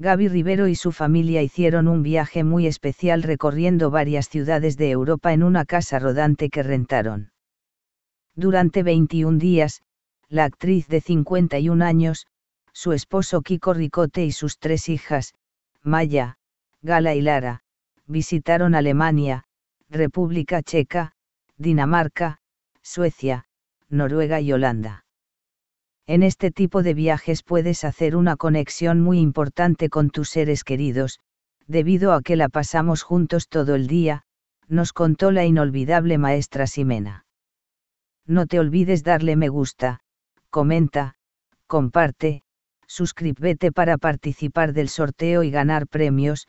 Gaby Rivero y su familia hicieron un viaje muy especial recorriendo varias ciudades de Europa en una casa rodante que rentaron. Durante 21 días, la actriz de 51 años, su esposo Kiko Ricote y sus tres hijas, Maya, Gala y Lara, visitaron Alemania, República Checa, Dinamarca, Suecia, Noruega y Holanda. En este tipo de viajes puedes hacer una conexión muy importante con tus seres queridos, debido a que la pasamos juntos todo el día, nos contó la inolvidable maestra Simena. No te olvides darle me gusta, comenta, comparte, suscríbete para participar del sorteo y ganar premios,